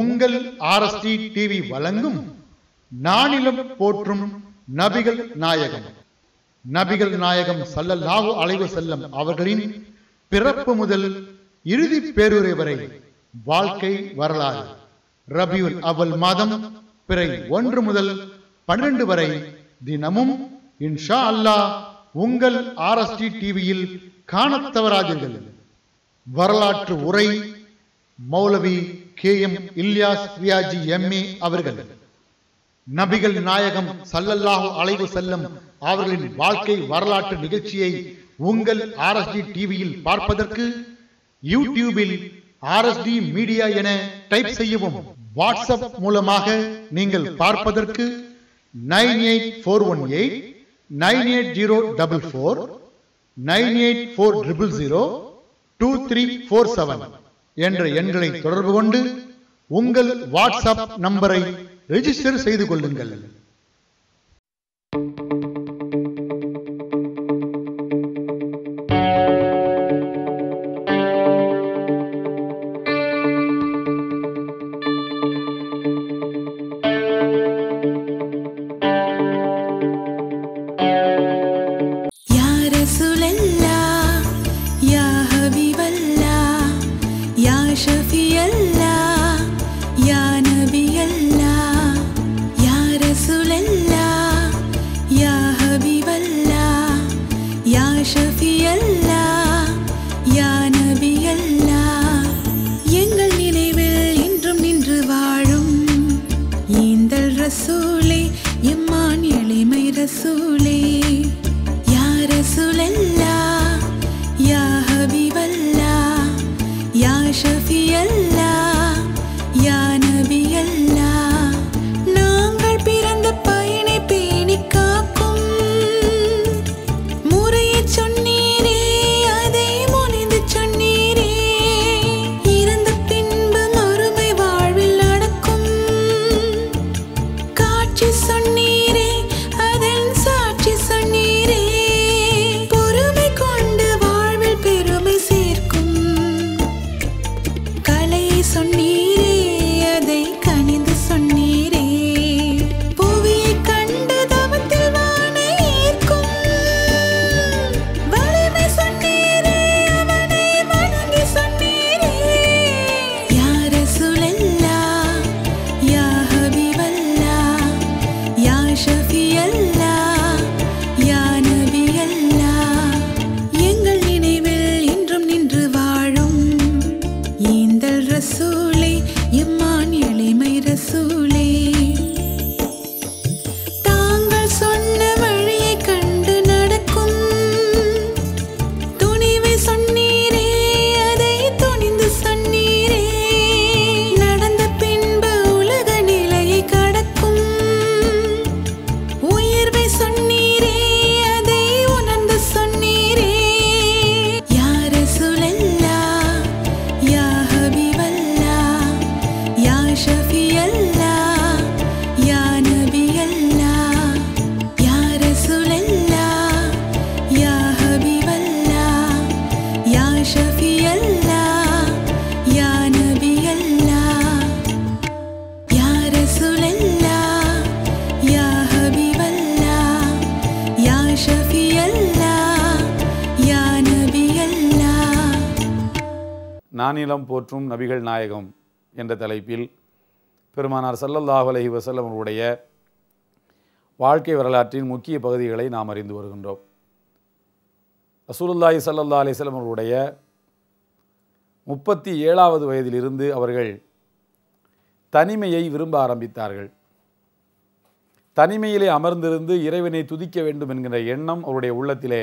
உங்கள் RST TV வழங்கும் நானிலும் போற்றும் நபிகள் நாயகம் நபிகள் நாயகம் சல்லல்லாஹு அலைவு செல்லம் அவர்களின் பிறப்பு முதல் இறுதி பேருரை வரை வாழ்க்கை வரலாறு ரபியுல் அவல் மாதம் பிறை ஒன்று முதல் பன்னிரண்டு வரை தினமும் இன்ஷா அல்லாஹ் உங்கள் ஆர்எஸ்டி டிவியில் காணத்தவராதீர்கள் வரலாற்று உரை மௌலவி K M Illiyas Riyaji MA அவர்கள் நபிகள் நாயகம் சல்லல்லாஹு அலைவு செல்லும் அவர்களின் வாழ்க்கை வரலாற்று நிகழ்ச்சியை உங்கள் ஆர்எஸ்டி டிவியில் பார்ப்பதற்கு யூடியூபில் ஆர்எஸ்டி மீடியா என டைப் செய்யவும் வாட்ஸ்அப் மூலமாக நீங்கள் பார்ப்பதற்கு nine eight four one eight nine eight zero double four nine eight four triple zero two three four seven என்ற எண்களை தொடர்பு கொண்டு உங்கள் வாட்ஸ்அப் நம்பரை ரெஜிஸ்டர் செய்து கொள்ளுங்கள் Jesús. நிலம் போற்றும் நபிகள் நாயகம் என்ற தலைப்பில் பெருமானார் சல்லல்லாஹ் அலஹி வசல்லம் அவருடைய வாழ்க்கை வரலாற்றின் முக்கிய பகுதிகளை நாம் அறிந்து வருகின்றோம் ரசூலுல்லாஹி சல்லல்லா அலிஸ்லம் அவருடைய முப்பத்தி ஏழாவது வயதிலிருந்து அவர்கள் தனிமையை விரும்ப ஆரம்பித்தார்கள் தனிமையிலே அமர்ந்திருந்து இறைவனை துதிக்க வேண்டும் என்கிற எண்ணம் அவருடைய உள்ளத்திலே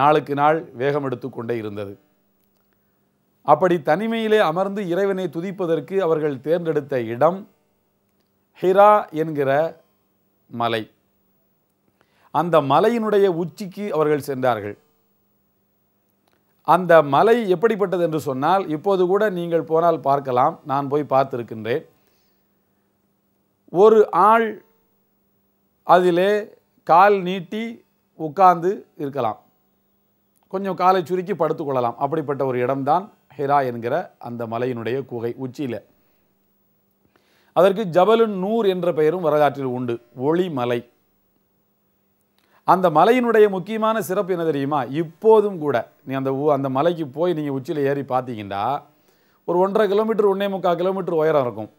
நாளுக்கு நாள் வேகம் எடுத்து கொண்டே இருந்தது அப்படி தனிமையிலே அமர்ந்து இறைவனை துதிப்பதற்கு அவர்கள் தேர்ந்தெடுத்த இடம் ஹிரா என்கிற மலை அந்த மலையினுடைய உச்சிக்கு அவர்கள் சென்றார்கள் அந்த மலை எப்படிப்பட்டது என்று சொன்னால் இப்போது கூட நீங்கள் போனால் பார்க்கலாம் நான் போய் பார்த்துருக்கின்றேன் ஒரு ஆள் அதிலே கால் நீட்டி உட்கார்ந்து இருக்கலாம் கொஞ்சம் காலை சுருக்கி படுத்துக்கொள்ளலாம் அப்படிப்பட்ட ஒரு இடம்தான் ஹிரா என்கிற அந்த மலையினுடைய குகை உச்சியில் அதற்கு ஜபலுன் நூர் என்ற பெயரும் வரலாற்றில் உண்டு ஒளி மலை அந்த மலையினுடைய முக்கியமான சிறப்பு என்ன தெரியுமா இப்போதும் கூட நீ அந்த அந்த மலைக்கு போய் நீங்கள் உச்சியில் ஏறி பார்த்தீங்கன்னா ஒரு ஒன்றரை கிலோமீட்டர் ஒன்றே முக்கால் கிலோமீட்டர் உயரம் இருக்கும்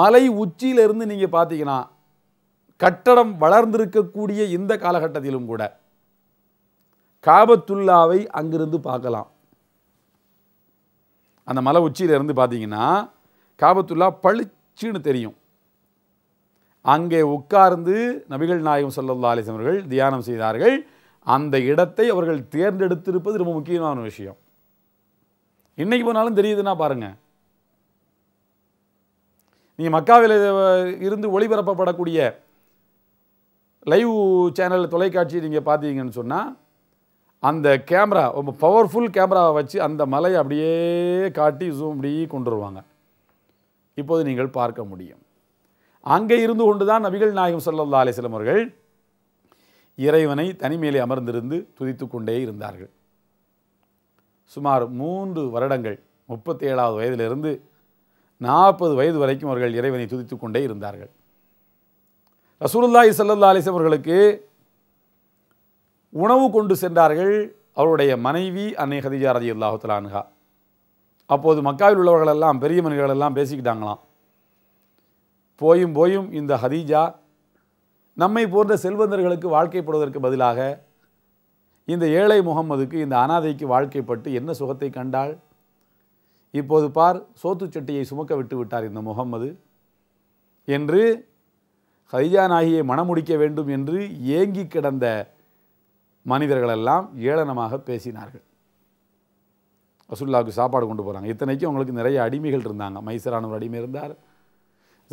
மலை உச்சியிலிருந்து நீங்கள் பார்த்தீங்கன்னா கட்டடம் வளர்ந்திருக்கக்கூடிய இந்த காலகட்டத்திலும் கூட காபத்துல்லாவை அங்கிருந்து பார்க்கலாம் அந்த மலை உச்சியில் இருந்து பார்த்தீங்கன்னா காபத்துல்லா பளிச்சுன்னு தெரியும் அங்கே உட்கார்ந்து நபிகள் நாயகம் சல்லா அலிசம் அவர்கள் தியானம் செய்தார்கள் அந்த இடத்தை அவர்கள் தேர்ந்தெடுத்திருப்பது ரொம்ப முக்கியமான விஷயம் இன்றைக்கி போனாலும் தெரியுதுன்னா பாருங்கள் நீங்கள் மக்காவில் இருந்து ஒளிபரப்பப்படக்கூடிய லைவ் சேனல் தொலைக்காட்சி நீங்கள் பார்த்தீங்கன்னு சொன்னால் அந்த கேமரா ரொம்ப பவர்ஃபுல் கேமராவை வச்சு அந்த மலையை அப்படியே காட்டி ஜூம் அப்படியே கொண்டு வருவாங்க இப்போது நீங்கள் பார்க்க முடியும் அங்கே இருந்து கொண்டு தான் நபிகள் நாயகம் சொல்லல்லா அலிஸ்லம் அவர்கள் இறைவனை தனிமேலே அமர்ந்திருந்து துதித்து கொண்டே இருந்தார்கள் சுமார் மூன்று வருடங்கள் முப்பத்தி ஏழாவது வயதிலிருந்து நாற்பது வயது வரைக்கும் அவர்கள் இறைவனை துதித்து கொண்டே இருந்தார்கள் ரசூலுல்லாஹி சல்லா அலிஸ்லம் அவர்களுக்கு உணவு கொண்டு சென்றார்கள் அவருடைய மனைவி அன்னை ஹதிஜா ரதி அல்லாஹுத்தலான்கா அப்போது மக்காவில் உள்ளவர்களெல்லாம் பெரிய மனிதர்களெல்லாம் பேசிக்கிட்டாங்களாம் போயும் போயும் இந்த ஹதீஜா நம்மை போன்ற செல்வந்தர்களுக்கு வாழ்க்கைப்படுவதற்கு பதிலாக இந்த ஏழை முகம்மதுக்கு இந்த அனாதைக்கு வாழ்க்கைப்பட்டு என்ன சுகத்தை கண்டாள் இப்போது பார் சோத்து சட்டியை சுமக்க விட்டு விட்டார் இந்த முகம்மது என்று ஹதிஜா நாகியை மணமுடிக்க வேண்டும் என்று ஏங்கி கிடந்த மனிதர்களெல்லாம் ஏளனமாக பேசினார்கள் ரசுல்லாவுக்கு சாப்பாடு கொண்டு போகிறாங்க இத்தனைக்கும் அவங்களுக்கு நிறைய அடிமைகள் இருந்தாங்க மைசரான ஒரு அடிமை இருந்தார்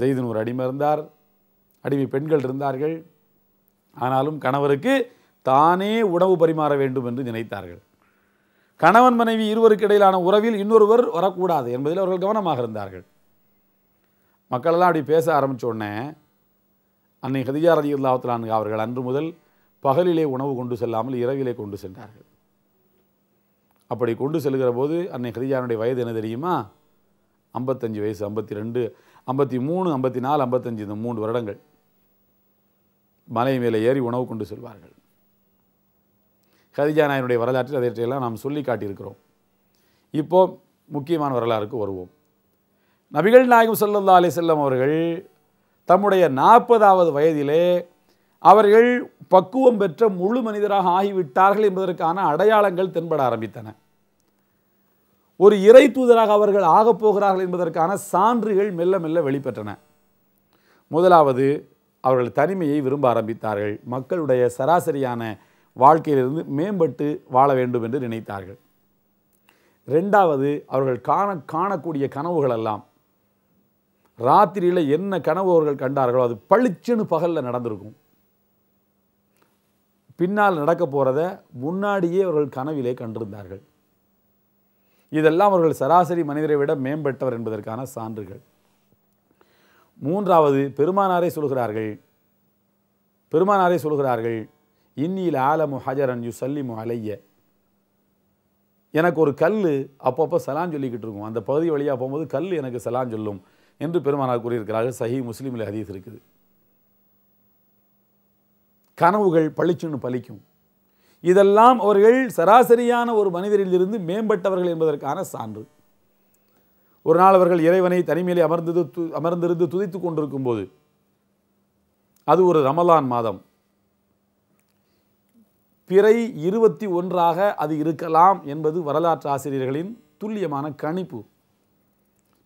ஜெய்தன் ஒரு அடிமை இருந்தார் அடிமை பெண்கள் இருந்தார்கள் ஆனாலும் கணவருக்கு தானே உணவு பரிமாற வேண்டும் என்று நினைத்தார்கள் கணவன் மனைவி இருவருக்கு இடையிலான உறவில் இன்னொருவர் வரக்கூடாது என்பதில் அவர்கள் கவனமாக இருந்தார்கள் மக்களெல்லாம் அப்படி பேச ஆரம்பித்தோடனே உடனே அன்னை ஹதிஜா ரதி அவர்கள் அன்று முதல் பகலிலே உணவு கொண்டு செல்லாமல் இரவிலே கொண்டு சென்றார்கள் அப்படி கொண்டு செல்கிற போது அன்னை ஹரிஜானுடைய வயது என்ன தெரியுமா ஐம்பத்தஞ்சு வயசு ஐம்பத்தி ரெண்டு ஐம்பத்தி மூணு ஐம்பத்தி நாலு ஐம்பத்தஞ்சு இந்த மூன்று வருடங்கள் மலை மேலே ஏறி உணவு கொண்டு செல்வார்கள் ஹரிஜானாயனுடைய நாயனுடைய வரலாற்றில் அதையெல்லாம் நாம் சொல்லி காட்டியிருக்கிறோம் இப்போது முக்கியமான வரலாறுக்கு வருவோம் நபிகள் நாயகம் சல்லல்லா அலி செல்லம் அவர்கள் தம்முடைய நாற்பதாவது வயதிலே அவர்கள் பக்குவம் பெற்ற முழு மனிதராக ஆகிவிட்டார்கள் என்பதற்கான அடையாளங்கள் தென்பட ஆரம்பித்தன ஒரு இறை தூதராக அவர்கள் ஆகப் போகிறார்கள் என்பதற்கான சான்றுகள் மெல்ல மெல்ல வெளிப்பெற்றன முதலாவது அவர்கள் தனிமையை விரும்ப ஆரம்பித்தார்கள் மக்களுடைய சராசரியான வாழ்க்கையிலிருந்து மேம்பட்டு வாழ வேண்டும் என்று நினைத்தார்கள் ரெண்டாவது அவர்கள் காண காணக்கூடிய கனவுகளெல்லாம் ராத்திரியில் என்ன கனவு அவர்கள் கண்டார்களோ அது பளிச்சுன்னு பகலில் நடந்திருக்கும் பின்னால் நடக்க போகிறத முன்னாடியே அவர்கள் கனவிலே கண்டிருந்தார்கள் இதெல்லாம் அவர்கள் சராசரி மனிதரை விட மேம்பட்டவர் என்பதற்கான சான்றுகள் மூன்றாவது பெருமானாரை சொல்கிறார்கள் பெருமானாரை சொல்கிறார்கள் இன்னியில் ஆலமு ஹஜரன் யு சல்லிமு அலைய எனக்கு ஒரு கல் அப்பப்போ சலாம் சொல்லிக்கிட்டு இருக்கும் அந்த பகுதி வழியாக போகும்போது கல் எனக்கு சலாம் சொல்லும் என்று பெருமானார் கூறியிருக்கிறார்கள் சஹி முஸ்லீமில் ஹதீஸ் இருக்குது கனவுகள் பளிச்சுன்னு பலிக்கும் இதெல்லாம் அவர்கள் சராசரியான ஒரு மனிதரிலிருந்து மேம்பட்டவர்கள் என்பதற்கான சான்று ஒரு நாள் அவர்கள் இறைவனை தனிமையிலே அமர்ந்தது து அமர்ந்திருந்து துதித்து கொண்டிருக்கும் போது அது ஒரு ரமலான் மாதம் பிறை இருபத்தி ஒன்றாக அது இருக்கலாம் என்பது வரலாற்று ஆசிரியர்களின் துல்லியமான கணிப்பு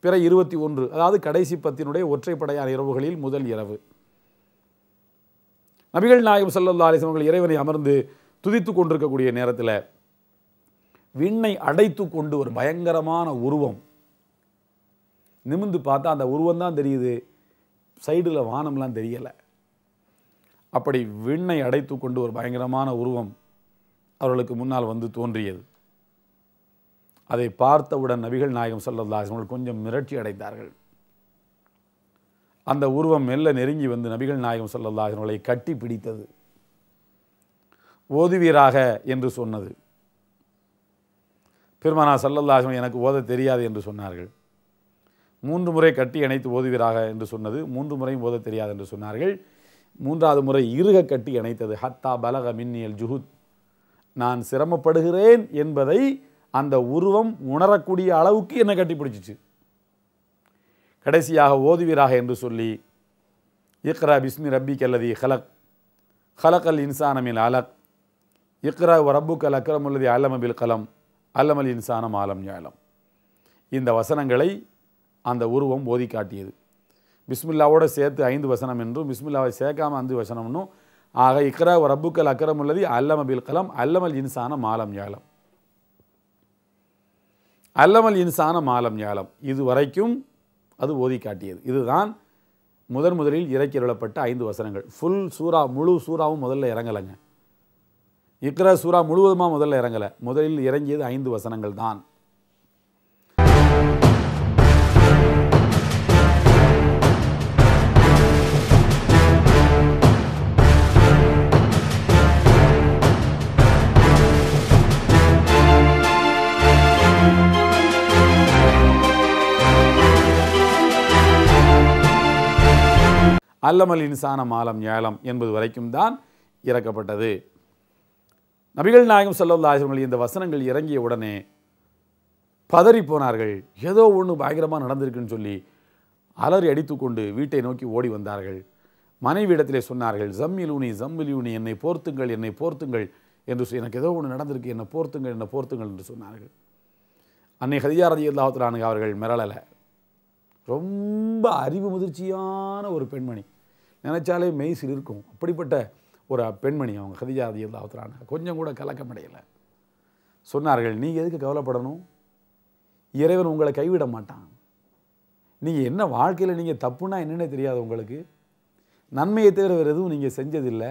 பிற இருபத்தி ஒன்று அதாவது கடைசி பத்தினுடைய ஒற்றைப்படையான இரவுகளில் முதல் இரவு நபிகள் நாயகம் சல்லல்லா அலிஸ்லாம் அவர்கள் இறைவனை அமர்ந்து துதித்து கொண்டிருக்கக்கூடிய நேரத்தில் விண்ணை அடைத்து கொண்டு ஒரு பயங்கரமான உருவம் நிமிந்து பார்த்தா அந்த உருவம் தான் தெரியுது சைடில் வானம்லாம் தெரியலை அப்படி விண்ணை அடைத்து கொண்டு ஒரு பயங்கரமான உருவம் அவர்களுக்கு முன்னால் வந்து தோன்றியது அதை பார்த்தவுடன் நபிகள் நாயகம் அவர்கள் கொஞ்சம் மிரட்சி அடைந்தார்கள் அந்த உருவம் மெல்ல நெருங்கி வந்து நபிகள் நாயகம் சல்லல்லா அவர்களை கட்டி பிடித்தது ஓதுவீராக என்று சொன்னது பெருமானா சல்லல்லாஹம் எனக்கு ஓத தெரியாது என்று சொன்னார்கள் மூன்று முறை கட்டி அணைத்து ஓதுவீராக என்று சொன்னது மூன்று முறையும் ஓத தெரியாது என்று சொன்னார்கள் மூன்றாவது முறை இருக கட்டி அணைத்தது ஹத்தா பலக மின்னியல் ஜுஹுத் நான் சிரமப்படுகிறேன் என்பதை அந்த உருவம் உணரக்கூடிய அளவுக்கு என்னை கட்டி பிடிச்சிச்சு கடைசியாக ஓதுவீராக என்று சொல்லி இக்ரா பிஸ்மி ரப்பி கல்லதி ஹலக் ஹலக் அல் இன்சானமில் அலக் இக்ரா ரப்பு கல் அக்ரம் அல்லது அல்லமபில் கலம் அல்லமல் இன்சானம் ஆலம் ஞாலம் இந்த வசனங்களை அந்த உருவம் ஓதி காட்டியது பிஸ்மில்லாவோடு சேர்த்து ஐந்து வசனம் என்றும் பிஸ்மில்லாவை சேர்க்காமல் ஐந்து வசனம்னும் ஆக இக்ரா ரப்புக்கல் அக்கரம் உள்ளது அல்லமபில் கலம் அல்லமல் இன்சான மாலம் ஞாலம் அல்லமல் இன்சான மாலம் ஞாலம் இது வரைக்கும் அது ஓதி காட்டியது இதுதான் முதன் முதலில் இறக்கி இறக்கிருளப்பட்ட ஐந்து வசனங்கள் ஃபுல் சூறா முழு சூறாவும் முதல்ல இறங்கலைங்க இக்ர சூறா முழுவதுமாக முதல்ல இறங்கலை முதலில் இறங்கியது ஐந்து வசனங்கள் தான் அல்லமல் இன்சான மாலம் ஏலம் என்பது வரைக்கும் தான் இறக்கப்பட்டது நபிகள் நாயகம் செல்லவுள்ள ஆசிரியர்கள் இந்த வசனங்கள் இறங்கிய உடனே பதறி போனார்கள் ஏதோ ஒன்று பயங்கரமாக நடந்திருக்குன்னு சொல்லி அலறி அடித்துக்கொண்டு வீட்டை நோக்கி ஓடி வந்தார்கள் மனைவி இடத்திலே சொன்னார்கள் ஜம்மிலூனி ஜம்மிலூனி என்னை போர்த்துங்கள் என்னை போர்த்துங்கள் என்று சொல்லி எனக்கு ஏதோ ஒன்று நடந்திருக்கு என்னை போர்த்துங்கள் என்னை போர்த்துங்கள் என்று சொன்னார்கள் அன்னை ஹதியா ரதி அல்லாஹத்துலானுங்க அவர்கள் மிரளலை ரொம்ப அறிவு முதிர்ச்சியான ஒரு பெண்மணி நினச்சாலே மெய்சில் இருக்கும் அப்படிப்பட்ட ஒரு பெண்மணி அவங்க ஹதிஜாதி அல்லாஹுத்தரான கொஞ்சம் கூட கலக்கமடையலை சொன்னார்கள் நீங்கள் எதுக்கு கவலைப்படணும் இறைவன் உங்களை கைவிட மாட்டான் நீங்கள் என்ன வாழ்க்கையில் நீங்கள் தப்புன்னா என்னென்ன தெரியாது உங்களுக்கு நன்மையை தவிர வேறு எதுவும் நீங்கள் செஞ்சதில்லை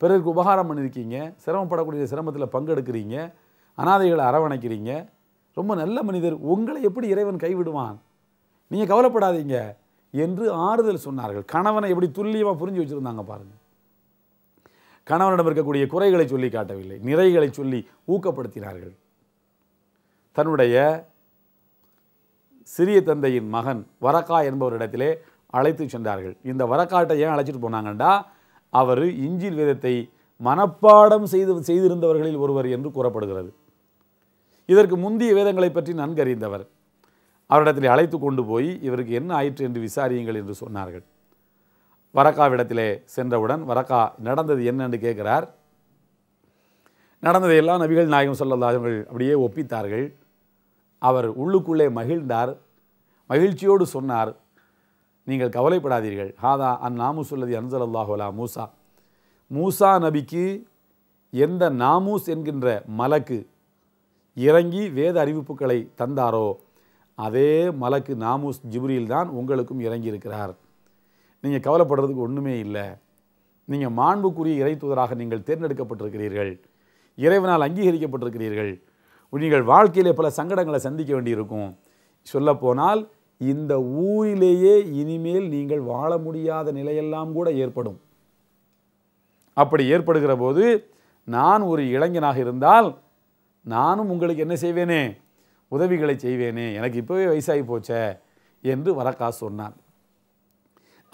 பிறருக்கு உபகாரம் பண்ணியிருக்கீங்க சிரமப்படக்கூடிய சிரமத்தில் பங்கெடுக்கிறீங்க அனாதைகளை அரவணைக்கிறீங்க ரொம்ப நல்ல மனிதர் உங்களை எப்படி இறைவன் கைவிடுவான் நீங்கள் கவலைப்படாதீங்க என்று ஆறுதல் சொன்னார்கள் கணவனை எப்படி துல்லியமாக புரிஞ்சு வச்சுருந்தாங்க பாருங்கள் கணவனிடம் இருக்கக்கூடிய குறைகளை சொல்லி காட்டவில்லை நிறைகளை சொல்லி ஊக்கப்படுத்தினார்கள் தன்னுடைய சிறிய தந்தையின் மகன் வரக்கா என்பவரிடத்திலே அழைத்து சென்றார்கள் இந்த வரக்காட்டை ஏன் அழைச்சிட்டு போனாங்கண்டா அவர் இஞ்சில் விதத்தை மனப்பாடம் செய்து செய்திருந்தவர்களில் ஒருவர் என்று கூறப்படுகிறது இதற்கு முந்தைய வேதங்களை பற்றி நன்கறிந்தவர் அவரிடத்தில் அழைத்து கொண்டு போய் இவருக்கு என்ன ஆயிற்று என்று விசாரியுங்கள் என்று சொன்னார்கள் வரக்காவிடத்திலே சென்றவுடன் வரக்கா நடந்தது என்னன்னு கேட்கிறார் எல்லாம் நபிகள் நாயகம் சொல்லல்லாதவர்கள் அப்படியே ஒப்பித்தார்கள் அவர் உள்ளுக்குள்ளே மகிழ்ந்தார் மகிழ்ச்சியோடு சொன்னார் நீங்கள் கவலைப்படாதீர்கள் ஹாதா அந் நாமூஸ் உள்ளது அன்சலல்லாஹுலா மூசா மூசா நபிக்கு எந்த நாமூஸ் என்கின்ற மலக்கு இறங்கி வேத அறிவிப்புகளை தந்தாரோ அதே மலக்கு நாமூஸ் ஜிப்ரியில் தான் உங்களுக்கும் இறங்கியிருக்கிறார் நீங்கள் கவலைப்படுறதுக்கு ஒன்றுமே இல்லை நீங்கள் மாண்புக்குரிய இறை தூதராக நீங்கள் தேர்ந்தெடுக்கப்பட்டிருக்கிறீர்கள் இறைவனால் அங்கீகரிக்கப்பட்டிருக்கிறீர்கள் நீங்கள் வாழ்க்கையிலே பல சங்கடங்களை சந்திக்க வேண்டியிருக்கும் சொல்லப்போனால் இந்த ஊரிலேயே இனிமேல் நீங்கள் வாழ முடியாத நிலையெல்லாம் கூட ஏற்படும் அப்படி ஏற்படுகிற போது நான் ஒரு இளைஞனாக இருந்தால் நானும் உங்களுக்கு என்ன செய்வேனே உதவிகளை செய்வேனே எனக்கு இப்போவே வயசாகி போச்சே என்று வரக்கா சொன்னார்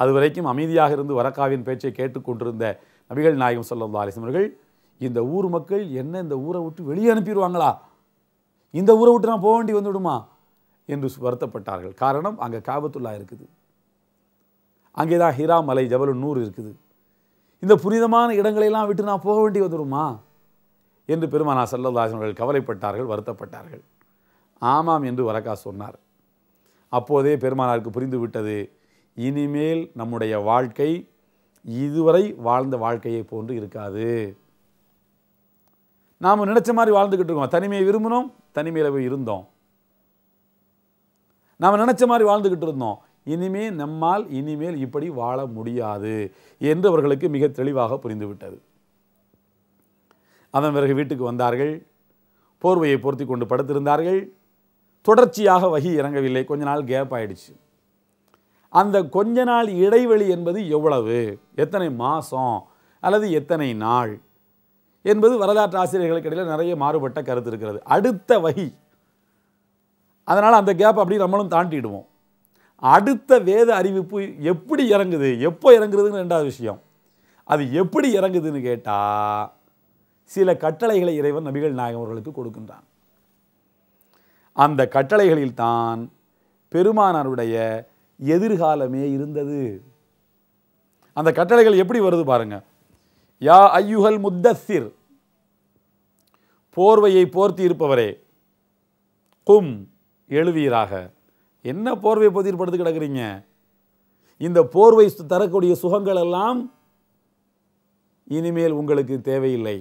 அதுவரைக்கும் அமைதியாக இருந்து வரக்காவின் பேச்சை கேட்டுக்கொண்டிருந்த நபிகள் நாயகம் சொல்லா அலிஸ்மர்கள் இந்த ஊர் மக்கள் என்ன இந்த ஊரை விட்டு வெளியே அனுப்பிடுவாங்களா இந்த ஊரை விட்டு நான் போக வேண்டி வந்துவிடுமா என்று வருத்தப்பட்டார்கள் காரணம் அங்கே காபத்துல்லா இருக்குது அங்கே தான் ஹிரா மலை ஜபலு நூறு இருக்குது இந்த புனிதமான இடங்களையெல்லாம் விட்டு நான் போக வேண்டி வந்துடுமா என்று பெருமானா சல்லல்லாசன் அவர்கள் கவலைப்பட்டார்கள் வருத்தப்பட்டார்கள் ஆமாம் என்று வரக்கா சொன்னார் அப்போதே பெருமானாருக்கு புரிந்துவிட்டது இனிமேல் நம்முடைய வாழ்க்கை இதுவரை வாழ்ந்த வாழ்க்கையை போன்று இருக்காது நாம் நினச்ச மாதிரி வாழ்ந்துக்கிட்டு இருக்கோம் தனிமையை விரும்பினோம் தனிமையில் போய் இருந்தோம் நாம் நினச்ச மாதிரி வாழ்ந்துக்கிட்டு இருந்தோம் இனிமே நம்மால் இனிமேல் இப்படி வாழ முடியாது என்று அவர்களுக்கு மிக தெளிவாக புரிந்துவிட்டது அதன் பிறகு வீட்டுக்கு வந்தார்கள் போர்வையை பொருத்தி கொண்டு படுத்திருந்தார்கள் தொடர்ச்சியாக வகி இறங்கவில்லை கொஞ்ச நாள் கேப் ஆகிடுச்சு அந்த கொஞ்ச நாள் இடைவெளி என்பது எவ்வளவு எத்தனை மாதம் அல்லது எத்தனை நாள் என்பது வரலாற்று ஆசிரியர்களுக்கு இடையில் நிறைய மாறுபட்ட கருத்து இருக்கிறது அடுத்த வகி அதனால் அந்த கேப் அப்படி நம்மளும் தாண்டிடுவோம் அடுத்த வேத அறிவிப்பு எப்படி இறங்குது எப்போ இறங்குறதுன்னு ரெண்டாவது விஷயம் அது எப்படி இறங்குதுன்னு கேட்டால் சில கட்டளைகளை இறைவன் நபிகள் நாயகம் அவர்களுக்கு கொடுக்கின்றான் அந்த கட்டளைகளில்தான் பெருமானாருடைய எதிர்காலமே இருந்தது அந்த கட்டளைகள் எப்படி வருது பாருங்க யா ஐயுகல் முத்தசிர் போர்வையை போர்த்தி இருப்பவரே கும் எழுவீராக என்ன போர்வை போர்த்திட்டு படுத்து கிடக்குறீங்க இந்த போர்வை தரக்கூடிய சுகங்கள் எல்லாம் இனிமேல் உங்களுக்கு தேவையில்லை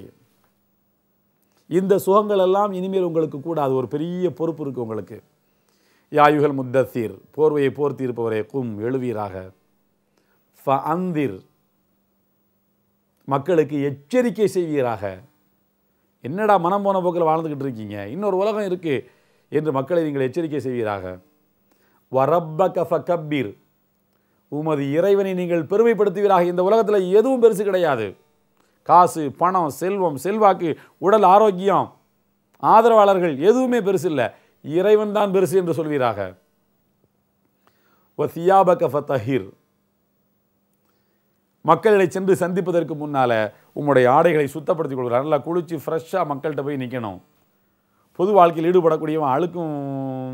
இந்த சுகங்கள் எல்லாம் இனிமேல் உங்களுக்கு கூட அது ஒரு பெரிய பொறுப்பு இருக்குது உங்களுக்கு யாயுகள் முத்தசீர் போர்வையை போர்த்தி இருப்பவரே கும் எழுவீராக ஃப அந்திர் மக்களுக்கு எச்சரிக்கை செய்வீராக என்னடா மனம் போன போக்கில் வாழ்ந்துக்கிட்டு இருக்கீங்க இன்னொரு உலகம் இருக்குது என்று மக்களை நீங்கள் எச்சரிக்கை செய்வீராக வரப்ப கஃப கப்பீர் உமது இறைவனை நீங்கள் பெருமைப்படுத்துவீராக இந்த உலகத்தில் எதுவும் பெருசு கிடையாது காசு பணம் செல்வம் செல்வாக்கு உடல் ஆரோக்கியம் ஆதரவாளர்கள் எதுவுமே பெருசு இல்லை இறைவன் தான் பெருசு என்று சொல்வீராக ஒசியாபக மக்களிடை சென்று சந்திப்பதற்கு முன்னால் உங்களுடைய ஆடைகளை சுத்தப்படுத்திக் கொள்கிறார் நல்லா குளித்து ஃப்ரெஷ்ஷாக மக்கள்கிட்ட போய் நிற்கணும் பொது வாழ்க்கையில் ஈடுபடக்கூடியவன் அழுக்கும்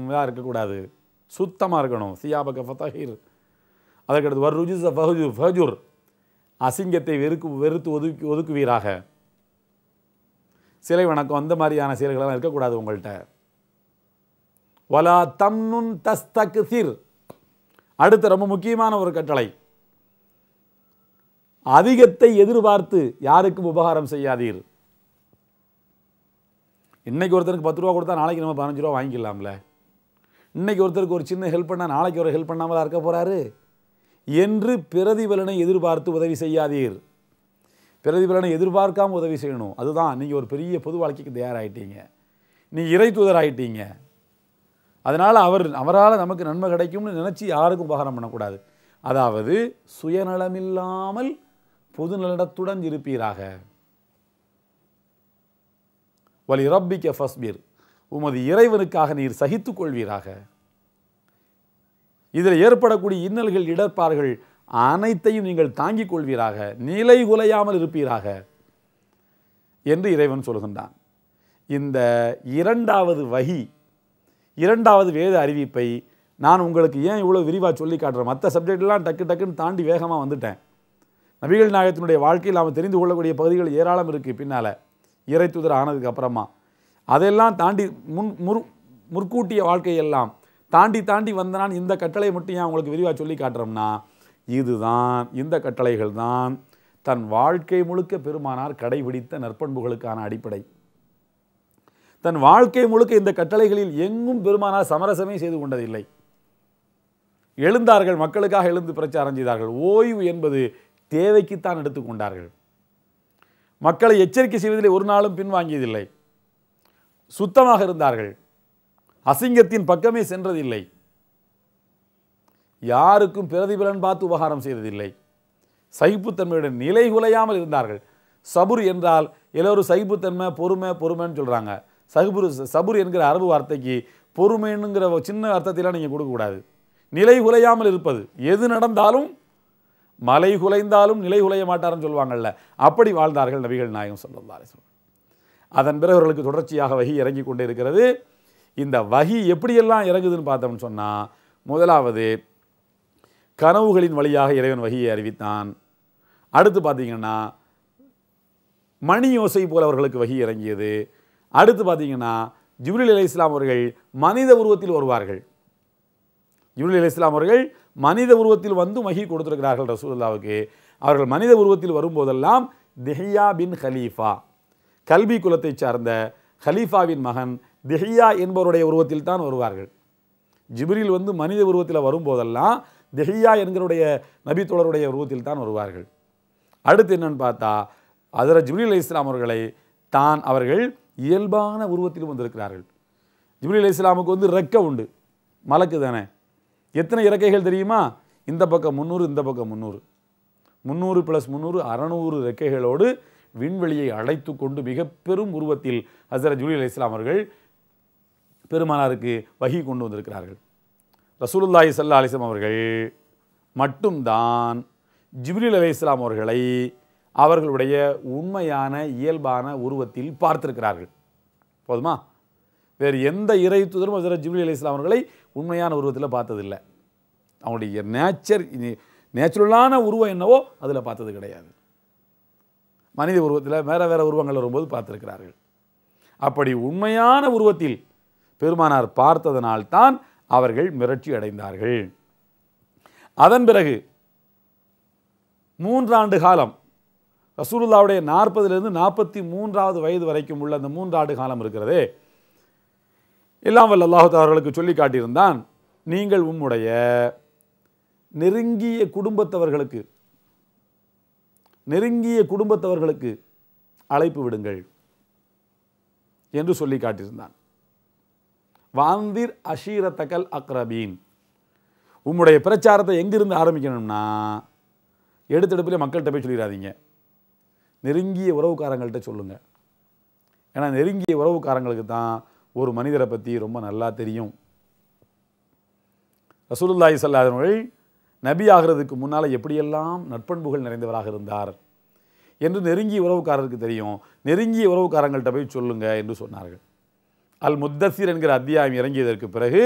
இதாக இருக்கக்கூடாது சுத்தமாக இருக்கணும் சியாபக ஃபத்தஹீர் அதற்கடுத்து வர் ருஜிச ஃபஹூர் அசிங்கத்தை வெறுக்கு வெறுத்து ஒதுக்கி ஒதுக்குவீராக சிலை வணக்கம் அந்த மாதிரியான செயல்களெல்லாம் இருக்கக்கூடாது உங்கள்கிட்ட வலா தம்னுன் தஸ்தக் சிர் அடுத்த ரொம்ப முக்கியமான ஒரு கட்டளை அதிகத்தை எதிர்பார்த்து யாருக்கும் உபகாரம் செய்யாதீர் இன்னைக்கு ஒருத்தருக்கு பத்து ரூபா கொடுத்தா நாளைக்கு நம்ம பதினஞ்சு ரூபா வாங்கிக்கலாம்ல இன்னைக்கு ஒருத்தருக்கு ஒரு சின்ன ஹெல்ப் பண்ணால் நாளைக்கு ஒரு ஹெல்ப் பண்ணாமல் இருக்க போகிறாரு என்று பிரதிபலனை எதிர்பார்த்து உதவி செய்யாதீர் பிரதிபலனை எதிர்பார்க்காம உதவி செய்யணும் அதுதான் நீங்கள் ஒரு பெரிய பொது வாழ்க்கைக்கு தயாராகிட்டீங்க நீ இறை தூதர் ஆகிட்டீங்க அதனால் அவர் அவரால் நமக்கு நன்மை கிடைக்கும்னு நினச்சி யாருக்கும் உபகாரம் பண்ணக்கூடாது அதாவது சுயநலமில்லாமல் பொது நலத்துடன் இருப்பீராக வலி ரப்பிக்க ஃபஸ்பீர் உமது இறைவனுக்காக நீர் கொள்வீராக இதில் ஏற்படக்கூடிய இன்னல்கள் இடர்பார்கள் அனைத்தையும் நீங்கள் தாங்கிக் கொள்வீராக நிலை குலையாமல் இருப்பீராக என்று இறைவன் சொல்கின்றான் இந்த இரண்டாவது வகி இரண்டாவது வேத அறிவிப்பை நான் உங்களுக்கு ஏன் இவ்வளோ விரிவாக சொல்லி காட்டுறேன் மற்ற சப்ஜெக்ட்லாம் டக்கு டக்குன்னு தாண்டி வேகமாக வந்துட்டேன் நபிகள் நாயகத்தினுடைய வாழ்க்கையில் நாம் தெரிந்து கொள்ளக்கூடிய பகுதிகள் ஏராளம் இருக்குது பின்னால் இறை தூதர் ஆனதுக்கு அப்புறமா அதையெல்லாம் தாண்டி முன் முற் முற்கூட்டிய வாழ்க்கையெல்லாம் தாண்டி தாண்டி வந்தனான் இந்த கட்டளை மட்டும் ஏன் உங்களுக்கு விரிவாக சொல்லி காட்டுறோம்னா இதுதான் இந்த கட்டளைகள் தான் தன் வாழ்க்கை முழுக்க பெருமானார் கடைபிடித்த நற்பண்புகளுக்கான அடிப்படை தன் வாழ்க்கை முழுக்க இந்த கட்டளைகளில் எங்கும் பெருமானார் சமரசமே செய்து கொண்டதில்லை எழுந்தார்கள் மக்களுக்காக எழுந்து பிரச்சாரம் செய்தார்கள் ஓய்வு என்பது தேவைக்குத்தான் எடுத்துக்கொண்டார்கள் மக்களை எச்சரிக்கை செய்வதில் ஒரு நாளும் பின்வாங்கியதில்லை சுத்தமாக இருந்தார்கள் அசிங்கத்தின் பக்கமே சென்றதில்லை யாருக்கும் பிரதிபலன் பார்த்து உபகாரம் செய்ததில்லை சகிப்புத்தன்மையுடன் நிலை குலையாமல் இருந்தார்கள் சபுர் என்றால் எல்லோரும் சகிப்புத்தன்மை பொறுமை பொறுமைன்னு சொல்கிறாங்க சகுபுரு சபுர் என்கிற அரபு வார்த்தைக்கு பொறுமைன்னுங்கிற சின்ன அர்த்தத்திலாம் நீங்கள் கொடுக்கக்கூடாது நிலை குலையாமல் இருப்பது எது நடந்தாலும் மலை குலைந்தாலும் நிலை குலைய மாட்டார்னு சொல்லுவாங்கள்ல அப்படி வாழ்ந்தார்கள் நபிகள் நாயகம் சொல்லல்லா அதன் பிறகு அவர்களுக்கு தொடர்ச்சியாக வகி இறங்கி கொண்டே இருக்கிறது இந்த வகி எப்படியெல்லாம் இறங்குதுன்னு பார்த்தோம்னு சொன்னால் முதலாவது கனவுகளின் வழியாக இறைவன் வகியை அறிவித்தான் அடுத்து பார்த்திங்கன்னா மணி யோசை போல் அவர்களுக்கு வகி இறங்கியது அடுத்து பார்த்திங்கன்னா ஜிப்ரில் அலி இஸ்லாம் அவர்கள் மனித உருவத்தில் வருவார்கள் ஜிப்ரில் அலி இஸ்லாம் அவர்கள் மனித உருவத்தில் வந்து வகி கொடுத்துருக்கிறார்கள் ரசூல்லாவுக்கு அவர்கள் மனித உருவத்தில் வரும்போதெல்லாம் திஹியா பின் ஹலீஃபா கல்வி குலத்தை சார்ந்த ஹலீஃபாவின் மகன் திஹியா என்பவருடைய உருவத்தில் தான் வருவார்கள் ஜிப்ரில் வந்து மனித உருவத்தில் வரும்போதெல்லாம் திஹியா என்கிறவுடைய நபித்தோழருடைய உருவத்தில் தான் வருவார்கள் அடுத்து என்னன்னு பார்த்தா அதில் ஜிப்ரில் அலி இஸ்லாம் அவர்களை தான் அவர்கள் இயல்பான உருவத்திலும் வந்திருக்கிறார்கள் ஜிப்ரில் அலி இஸ்லாமுக்கு வந்து ரெக்கை உண்டு மலக்கு தானே எத்தனை இறக்கைகள் தெரியுமா இந்த பக்கம் முந்நூறு இந்த பக்கம் முந்நூறு முந்நூறு ப்ளஸ் முந்நூறு அறநூறு இறக்கைகளோடு விண்வெளியை அழைத்து கொண்டு மிக பெரும் உருவத்தில் ஹசரத் ஜூலி அலி இஸ்லாம் அவர்கள் பெருமானாருக்கு வகி கொண்டு வந்திருக்கிறார்கள் ரசூலுல்லாஹி சல்லா அலிஸ்லாம் அவர்கள் மட்டும்தான் ஜிப்ரில் அலி இஸ்லாம் அவர்களை அவர்களுடைய உண்மையான இயல்பான உருவத்தில் பார்த்திருக்கிறார்கள் போதுமா வேறு எந்த இறை தூதரும் ஹசரத் ஜிப்ரி அலி இஸ்லாம் அவர்களை உண்மையான உருவத்தில் பார்த்ததில்லை அவனுடைய நேச்சர் நேச்சுரலான உருவம் என்னவோ அதில் பார்த்தது கிடையாது மனித உருவத்தில் வேறு வேறு உருவங்கள் வரும்போது பார்த்துருக்கிறார்கள் அப்படி உண்மையான உருவத்தில் பெருமானார் பார்த்ததனால்தான் அவர்கள் மிரட்சி அடைந்தார்கள் அதன் பிறகு மூன்றாண்டு காலம் ரசூலுல்லாவுடைய நாற்பதுலேருந்து நாற்பத்தி மூன்றாவது வயது வரைக்கும் உள்ள அந்த மூன்றாண்டு காலம் இருக்கிறதே எல்லாம் வல்ல தவர்களுக்கு சொல்லி காட்டியிருந்தான் நீங்கள் உம்முடைய நெருங்கிய குடும்பத்தவர்களுக்கு நெருங்கிய குடும்பத்தவர்களுக்கு அழைப்பு விடுங்கள் என்று சொல்லி காட்டியிருந்தான் வாந்திர் அஷீரத்தக்கல் அக்ரபீன் உங்களுடைய பிரச்சாரத்தை எங்கிருந்து ஆரம்பிக்கணும்னா எடுத்தெடுப்பில் மக்கள்கிட்ட போய் சொல்லிடாதீங்க நெருங்கிய உறவுக்காரங்கள்கிட்ட சொல்லுங்கள் ஏன்னா நெருங்கிய உறவுக்காரங்களுக்கு தான் ஒரு மனிதரை பற்றி ரொம்ப நல்லா தெரியும் ரசூலுல்லாய் சல்லாதவர்கள் நபி ஆகிறதுக்கு முன்னால் எப்படியெல்லாம் நட்பண்புகள் நிறைந்தவராக இருந்தார் என்று நெருங்கிய உறவுக்காரருக்கு தெரியும் நெருங்கிய உறவுக்காரங்கள்ட்ட போய் சொல்லுங்கள் என்று சொன்னார்கள் அல் முத்தசிர் என்கிற அத்தியாயம் இறங்கியதற்கு பிறகு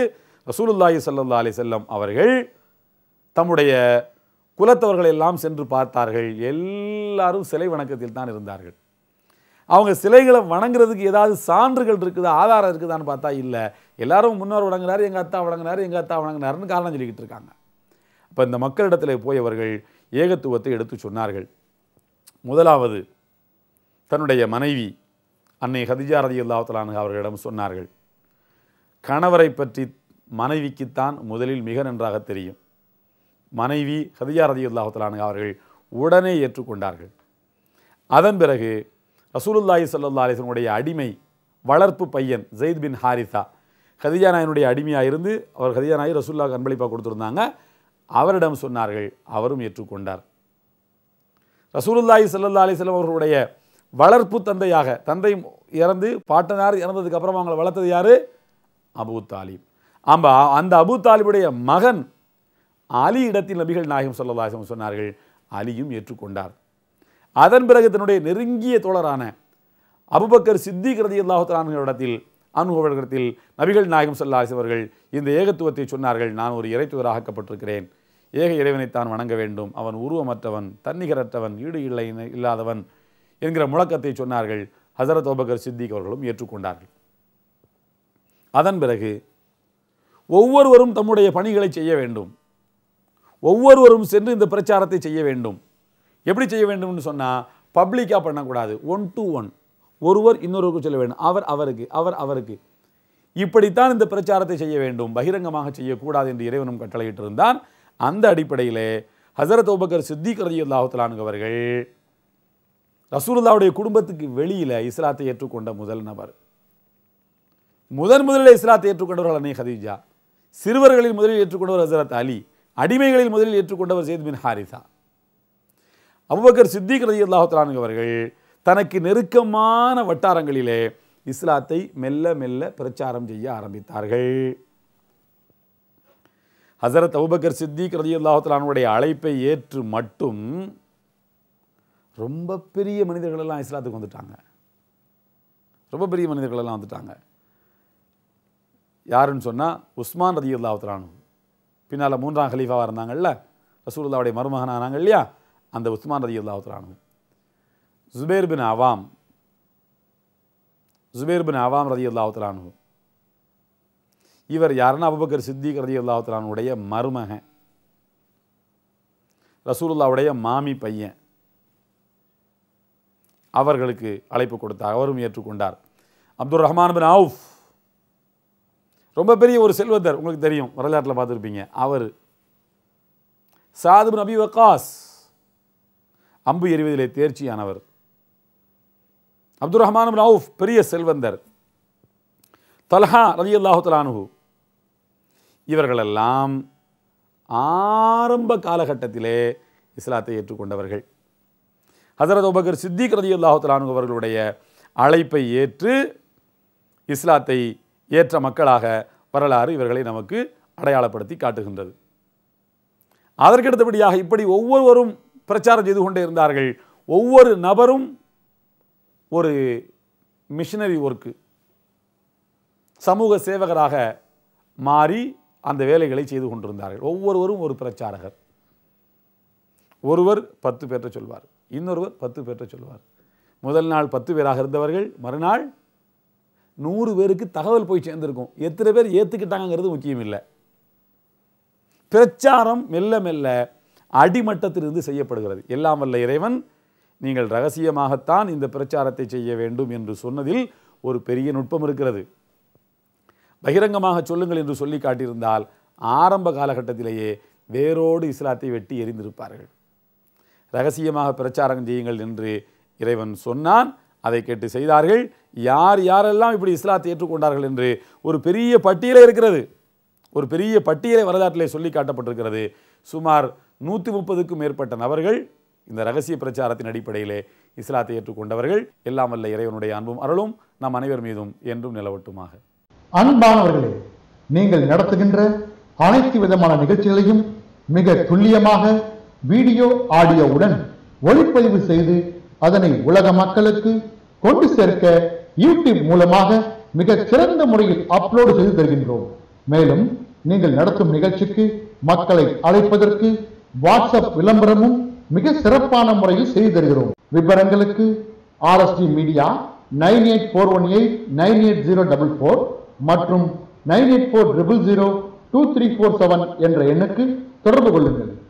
ரசூலுல்லாஹி சல்லா அலி செல்லம் அவர்கள் தம்முடைய குலத்தவர்கள் எல்லாம் சென்று பார்த்தார்கள் எல்லாரும் சிலை வணக்கத்தில் தான் இருந்தார்கள் அவங்க சிலைகளை வணங்குறதுக்கு ஏதாவது சான்றுகள் இருக்குதா ஆதாரம் இருக்குதான்னு பார்த்தா இல்லை எல்லாரும் முன்னோர் வணங்குனார் எங்கள் அத்தா வணங்குனார் எங்கள் அத்தா வணங்குனாருன்னு காரணம் சொல்லிக்கிட்டு இருக்காங்க அப்போ இந்த மக்களிடத்தில் போய் அவர்கள் ஏகத்துவத்தை எடுத்து சொன்னார்கள் முதலாவது தன்னுடைய மனைவி அன்னை ஹதிஜா ரதி அவர்களிடம் சொன்னார்கள் கணவரை பற்றி மனைவிக்குத்தான் முதலில் மிக நன்றாக தெரியும் மனைவி ஹதிஜா ரதி அவர்கள் உடனே ஏற்றுக்கொண்டார்கள் அதன் பிறகு ரசூலுல்லாஹி சல்லா அலிசனுடைய அடிமை வளர்ப்பு பையன் ஜெயித் பின் ஹாரிசா ஹதிஜானாயினுடைய அடிமையாக இருந்து அவர் ஹதிஜா நாய் ரசூல்லா அன்பளிப்பாக கொடுத்துருந்தாங்க அவரிடம் சொன்னார்கள் அவரும் ஏற்றுக்கொண்டார் ரசூலுல்லாஹி சல்லா அலிஸ்லாம் அவர்களுடைய வளர்ப்பு தந்தையாக தந்தை இறந்து பாட்டனார் இறந்ததுக்கு அப்புறம் அவங்களை வளர்த்தது யார் அபு தாலிப் ஆம்பா அந்த அபு தாலிபுடைய மகன் அலி இடத்தில் நபிகள் நாயகம் சொல்லலாசம் சொன்னார்கள் அலியும் ஏற்றுக்கொண்டார் அதன் பிறகு தன்னுடைய நெருங்கிய தோழரான அபுபக்கர் சித்திக் ரதி அல்லாஹுத்தலான இடத்தில் அனுபவத்தில் நபிகள் நாயகம் சொல்லாசி அவர்கள் இந்த ஏகத்துவத்தை சொன்னார்கள் நான் ஒரு இறைத்துவராக்கப்பட்டிருக்கிறேன் ஏக இறைவனைத்தான் வணங்க வேண்டும் அவன் உருவமற்றவன் தன்னிகரற்றவன் ஈடு இல்லை இல்லாதவன் என்கிற முழக்கத்தை சொன்னார்கள் ஹசரத் ஓபகர் சித்திக் அவர்களும் ஏற்றுக்கொண்டார்கள் அதன் பிறகு ஒவ்வொருவரும் தம்முடைய பணிகளை செய்ய வேண்டும் ஒவ்வொருவரும் சென்று இந்த பிரச்சாரத்தை செய்ய வேண்டும் எப்படி செய்ய வேண்டும்னு சொன்னால் பப்ளிக்காக பண்ணக்கூடாது ஒன் டு ஒன் ஒருவர் இன்னொருவருக்கு சொல்ல வேண்டும் அவர் அவருக்கு அவர் அவருக்கு இப்படித்தான் இந்த பிரச்சாரத்தை செய்ய வேண்டும் பகிரங்கமாக செய்யக்கூடாது என்று இறைவனும் கட்டளையிட்டிருந்தான் அந்த அடிப்படையிலே ஹசரத் ஓபகர் சித்திக் ரதி அவர்கள் ரசூலுல்லாவுடைய குடும்பத்துக்கு வெளியில் இஸ்லாத்தை ஏற்றுக்கொண்ட முதல் நபர் முதன் முதலில் இஸ்லாத்தை ஏற்றுக்கொண்டவர் அனை ஹதீஜா சிறுவர்களில் முதலில் ஏற்றுக்கொண்டவர் ஹசரத் அலி அடிமைகளில் முதலில் ஏற்றுக்கொண்டவர் ஜெயத் பின் ஹாரிசா அபுபக்கர் சித்திக் ரஜி அல்லாஹுலான் அவர்கள் தனக்கு நெருக்கமான வட்டாரங்களிலே இஸ்லாத்தை மெல்ல மெல்ல பிரச்சாரம் செய்ய ஆரம்பித்தார்கள் ஹசரத் அபுபக்கர் சித்திக் ரஜி அல்லாஹுலானுடைய அழைப்பை ஏற்று மட்டும் ரொம்ப பெரிய மனிதர்களெல்லாம் இஸ்லாத்துக்கு வந்துட்டாங்க ரொம்ப பெரிய மனிதர்களெல்லாம் வந்துட்டாங்க யாருன்னு சொன்னால் உஸ்மான் ரதி அல்லாவுத்தரானு பின்னால் மூன்றாம் ஹலீஃபாவாக இருந்தாங்கல்ல ரசூல்லாவுடைய மருமகன் ஆனாங்க இல்லையா அந்த உஸ்மான் ரதி அல்லாவுத்தரானு ஜுபேர் பின் அவாம் ஜுபேர் பின் அவாம் ரதி அல்லாவுத்தரானு இவர் யாருன்னா அபுபக்கர் சித்திக் ரதி அல்லாவுத்தரானுடைய மருமகன் ரசூல்லாவுடைய மாமி பையன் அவர்களுக்கு அழைப்பு கொடுத்தார் அவரும் ஏற்றுக்கொண்டார் அப்துல் ரஹ்மான் பின் ஆவுஃப் ரொம்ப பெரிய ஒரு செல்வந்தர் உங்களுக்கு தெரியும் வரலாற்றில் பார்த்துருப்பீங்க அவர் சாது நபி வக்காஸ் அம்பு எறிவதிலே தேர்ச்சியானவர் அப்துல் ரஹ்மான் பின் அவுஃப் பெரிய செல்வந்தர் தலஹா ரலி அல்லாஹுத்தலானு இவர்களெல்லாம் ஆரம்ப காலகட்டத்திலே இஸ்லாத்தை ஏற்றுக்கொண்டவர்கள் ஹசரத் உபகர் சித்திக் ரதி அல்லாஹுத்தலானு அவர்களுடைய அழைப்பை ஏற்று இஸ்லாத்தை ஏற்ற மக்களாக வரலாறு இவர்களை நமக்கு அடையாளப்படுத்தி காட்டுகின்றது அதற்கடுத்தபடியாக இப்படி ஒவ்வொருவரும் பிரச்சாரம் செய்து கொண்டே இருந்தார்கள் ஒவ்வொரு நபரும் ஒரு மிஷினரி ஒர்க்கு சமூக சேவகராக மாறி அந்த வேலைகளை செய்து கொண்டிருந்தார்கள் ஒவ்வொருவரும் ஒரு பிரச்சாரகர் ஒருவர் பத்து பேர்கிட்ட சொல்வார் இன்னொருவர் பத்து பேர்கிட்ட சொல்லுவார் முதல் நாள் பத்து பேராக இருந்தவர்கள் மறுநாள் நூறு பேருக்கு தகவல் போய் சேர்ந்திருக்கும் எத்தனை பேர் ஏற்றுக்கிட்டாங்கிறது முக்கியம் இல்லை பிரச்சாரம் மெல்ல மெல்ல அடிமட்டத்திலிருந்து செய்யப்படுகிறது எல்லாம் வல்ல இறைவன் நீங்கள் ரகசியமாகத்தான் இந்த பிரச்சாரத்தை செய்ய வேண்டும் என்று சொன்னதில் ஒரு பெரிய நுட்பம் இருக்கிறது பகிரங்கமாக சொல்லுங்கள் என்று சொல்லி காட்டியிருந்தால் ஆரம்ப காலகட்டத்திலேயே வேரோடு இஸ்லாத்தை வெட்டி எரிந்திருப்பார்கள் ரகசியமாக பிரச்சாரம் செய்யுங்கள் என்று இறைவன் சொன்னான் அதை கேட்டு செய்தார்கள் யார் யாரெல்லாம் இப்படி இஸ்லாத்தை ஏற்றுக்கொண்டார்கள் என்று ஒரு பெரிய பட்டியலே இருக்கிறது ஒரு பெரிய பட்டியலை வரலாற்றிலே சொல்லி காட்டப்பட்டிருக்கிறது சுமார் நூற்றி முப்பதுக்கும் மேற்பட்ட நபர்கள் இந்த ரகசிய பிரச்சாரத்தின் அடிப்படையிலே இஸ்லாத்தை ஏற்றுக்கொண்டவர்கள் எல்லாம் வல்ல இறைவனுடைய அன்பும் அருளும் நம் அனைவர் மீதும் என்றும் நிலவட்டுமாக அன்பானவர்களே நீங்கள் நடத்துகின்ற அனைத்து விதமான நிகழ்ச்சிகளையும் மிக துல்லியமாக வீடியோ ஆடியோவுடன் ஒளிப்பதிவு செய்து அதனை உலக மக்களுக்கு கொண்டு சேர்க்க யூடியூப் மூலமாக மிக சிறந்த முறையில் அப்லோடு செய்து தருகின்றோம் மேலும் நீங்கள் நடத்தும் நிகழ்ச்சிக்கு மக்களை அழைப்பதற்கு வாட்ஸ்அப் விளம்பரமும் மிக சிறப்பான முறையில் செய்து தருகிறோம் விவரங்களுக்கு RST media nine eight four one eight nine eight zero double four மற்றும் nine eight four triple zero two three four seven என்ற எண்ணுக்கு தொடர்பு கொள்ளுங்கள்